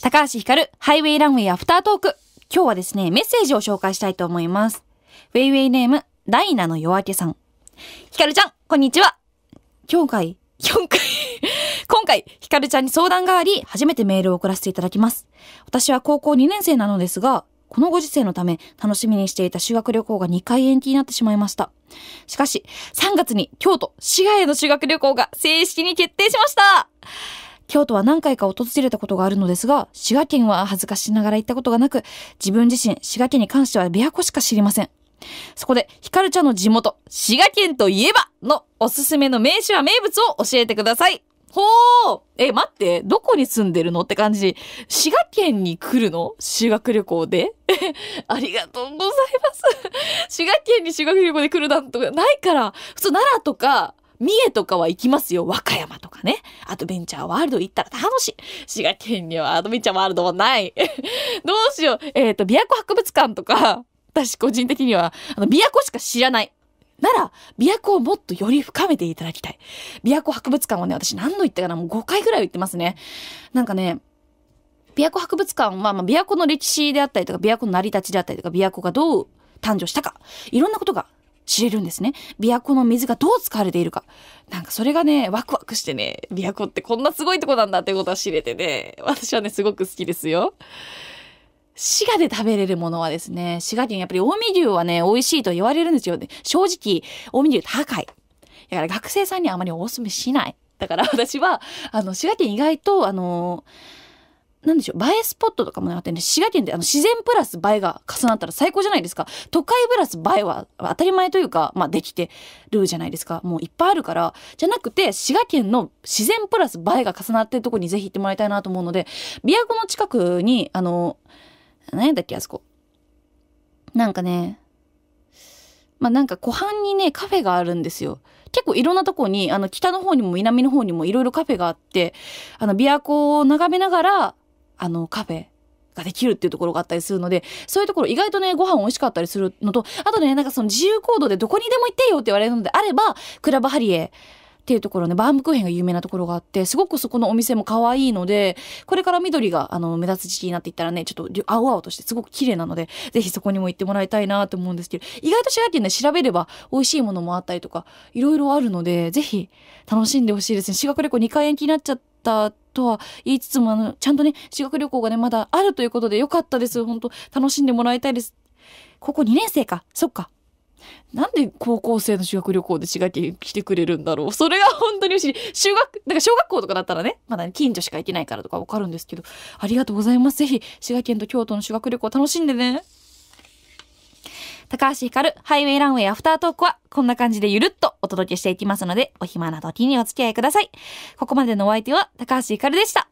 高橋ひかる、ハイウェイランウェイアフタートーク。今日はですね、メッセージを紹介したいと思います。ウェイウェイネーム、ダイナの夜明けさん。ひかるちゃん、こんにちは。今回、今回 今回、ひかるちゃんに相談があり、初めてメールを送らせていただきます。私は高校2年生なのですが、このご時世のため、楽しみにしていた修学旅行が2回延期になってしまいました。しかし、3月に京都、滋賀への修学旅行が正式に決定しました京都は何回か訪れたことがあるのですが、滋賀県は恥ずかしながら行ったことがなく、自分自身、滋賀県に関しては琵琶湖しか知りません。そこで、ひかるちゃんの地元、滋賀県といえばのおすすめの名所や名物を教えてください。ほーえ、待って、どこに住んでるのって感じ。滋賀県に来るの修学旅行で ありがとうございます。滋賀県に修学旅行で来るなんとかないから、普通奈良とか、三重とかは行きますよ。和歌山とかね。アドベンチャーワールド行ったら楽しい。滋賀県にはアドベンチャーワールドはない。どうしよう。えっ、ー、と、琵琶湖博物館とか、私個人的には、あの、琵琶湖しか知らない。なら、琵琶湖をもっとより深めていただきたい。琵琶湖博物館はね、私何度行ったかなもう5回ぐらい行ってますね。なんかね、琵琶湖博物館は、まあ、琵琶湖の歴史であったりとか、琵琶湖の成り立ちであったりとか、琵琶湖がどう誕生したか、いろんなことが知れるんですね。琵琶湖の水がどう使われているか。なんかそれがね、ワクワクしてね、琵琶湖ってこんなすごいとこなんだってことは知れてね、私はね、すごく好きですよ。滋賀で食べれるものはですね、滋賀県やっぱり近江牛はね、美味しいと言われるんですよ。正直、近江牛高い。だから学生さんにはあまりお勧めしない。だから私は、あの、滋賀県意外と、あのーなんでしょう、映えスポットとかもね、あってね、滋賀県であの自然プラス映えが重なったら最高じゃないですか。都会プラス映えは当たり前というか、まあできてるじゃないですか。もういっぱいあるから、じゃなくて、滋賀県の自然プラス映えが重なってるとこにぜひ行ってもらいたいなと思うので、琵琶湖の近くに、あの、何やったっけ、あそこ。なんかね、まあなんか湖畔にね、カフェがあるんですよ。結構いろんなとこに、あの北の方にも南の方にもいろいろカフェがあって、あの琵琶湖を眺めながら、あのカフェができるっていうところがあったりするのでそういうところ意外とねご飯美味しかったりするのとあとねなんかその自由行動でどこにでも行ってよって言われるのであればクラブハリエっていうところねバームクーヘンが有名なところがあってすごくそこのお店も可愛いのでこれから緑があの目立つ時期になっていったらねちょっと青々としてすごく綺麗なので是非そこにも行ってもらいたいなと思うんですけど意外と滋賀県ね調べれば美味しいものもあったりとかいろいろあるので是非楽しんでほしいですね。修学旅行2回延期になっちゃっったとは言いつつも、あの、ちゃんとね、修学旅行がね、まだあるということでよかったです。本当楽しんでもらいたいです。高校2年生か。そっか。なんで高校生の修学旅行で滋賀県来てくれるんだろう。それが本当に嬉しい修学、だから小学校とかだったらね、まだ、近所しか行けないからとかわかるんですけど、ありがとうございます。ぜひ、滋賀県と京都の修学旅行楽しんでね。高橋ひかるハイウェイランウェイアフタートークはこんな感じでゆるっとお届けしていきますので、お暇な時にお付き合いください。ここまでのお相手は高橋ひかるでした。